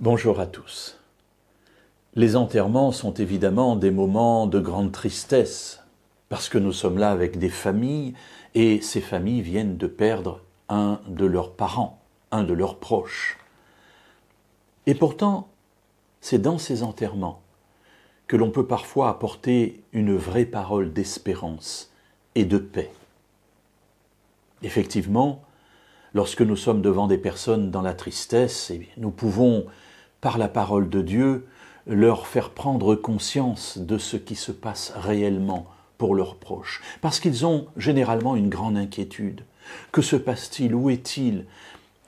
Bonjour à tous. Les enterrements sont évidemment des moments de grande tristesse, parce que nous sommes là avec des familles, et ces familles viennent de perdre un de leurs parents, un de leurs proches. Et pourtant, c'est dans ces enterrements que l'on peut parfois apporter une vraie parole d'espérance et de paix. Effectivement, Lorsque nous sommes devant des personnes dans la tristesse, eh nous pouvons, par la parole de Dieu, leur faire prendre conscience de ce qui se passe réellement pour leurs proches, parce qu'ils ont généralement une grande inquiétude. Que se passe-t-il Où est-il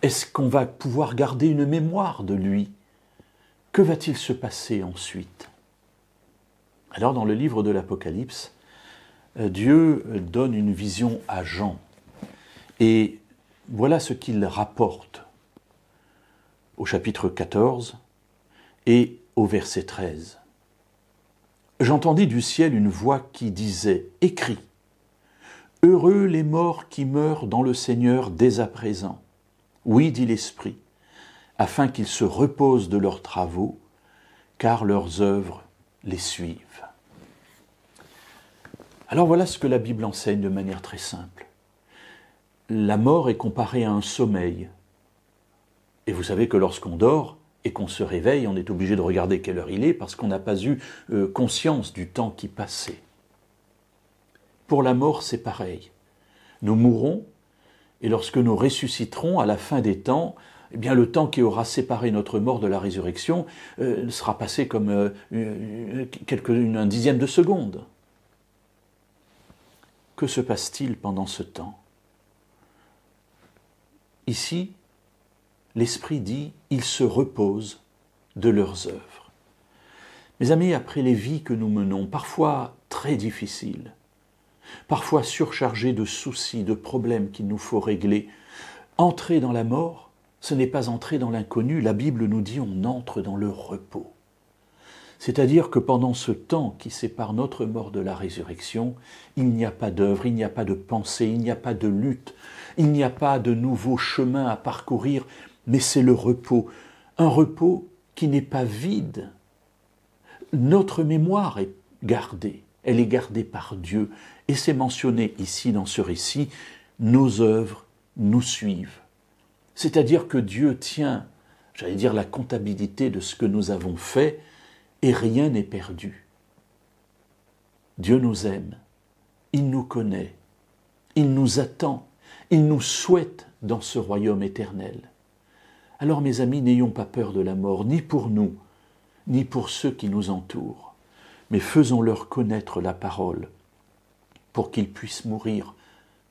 Est-ce qu'on va pouvoir garder une mémoire de lui Que va-t-il se passer ensuite Alors dans le livre de l'Apocalypse, euh, Dieu euh, donne une vision à Jean. Et voilà ce qu'il rapporte au chapitre 14 et au verset 13. J'entendis du ciel une voix qui disait, Écris, Heureux les morts qui meurent dans le Seigneur dès à présent. Oui, dit l'Esprit, afin qu'ils se reposent de leurs travaux, car leurs œuvres les suivent. Alors voilà ce que la Bible enseigne de manière très simple la mort est comparée à un sommeil. Et vous savez que lorsqu'on dort et qu'on se réveille, on est obligé de regarder quelle heure il est parce qu'on n'a pas eu euh, conscience du temps qui passait. Pour la mort, c'est pareil. Nous mourrons et lorsque nous ressusciterons à la fin des temps, eh bien le temps qui aura séparé notre mort de la résurrection euh, sera passé comme euh, un dixième de seconde. Que se passe-t-il pendant ce temps Ici, l'Esprit dit, ils se reposent de leurs œuvres. Mes amis, après les vies que nous menons, parfois très difficiles, parfois surchargées de soucis, de problèmes qu'il nous faut régler, entrer dans la mort, ce n'est pas entrer dans l'inconnu, la Bible nous dit on entre dans le repos. C'est-à-dire que pendant ce temps qui sépare notre mort de la résurrection, il n'y a pas d'œuvre, il n'y a pas de pensée, il n'y a pas de lutte, il n'y a pas de nouveau chemin à parcourir, mais c'est le repos, un repos qui n'est pas vide. Notre mémoire est gardée, elle est gardée par Dieu, et c'est mentionné ici dans ce récit, nos œuvres nous suivent. C'est-à-dire que Dieu tient, j'allais dire, la comptabilité de ce que nous avons fait, et rien n'est perdu. Dieu nous aime, il nous connaît, il nous attend, il nous souhaite dans ce royaume éternel. Alors mes amis, n'ayons pas peur de la mort, ni pour nous, ni pour ceux qui nous entourent, mais faisons-leur connaître la parole, pour qu'ils puissent mourir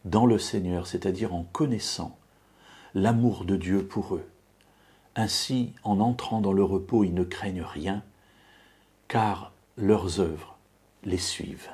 dans le Seigneur, c'est-à-dire en connaissant l'amour de Dieu pour eux. Ainsi, en entrant dans le repos, ils ne craignent rien, car leurs œuvres les suivent.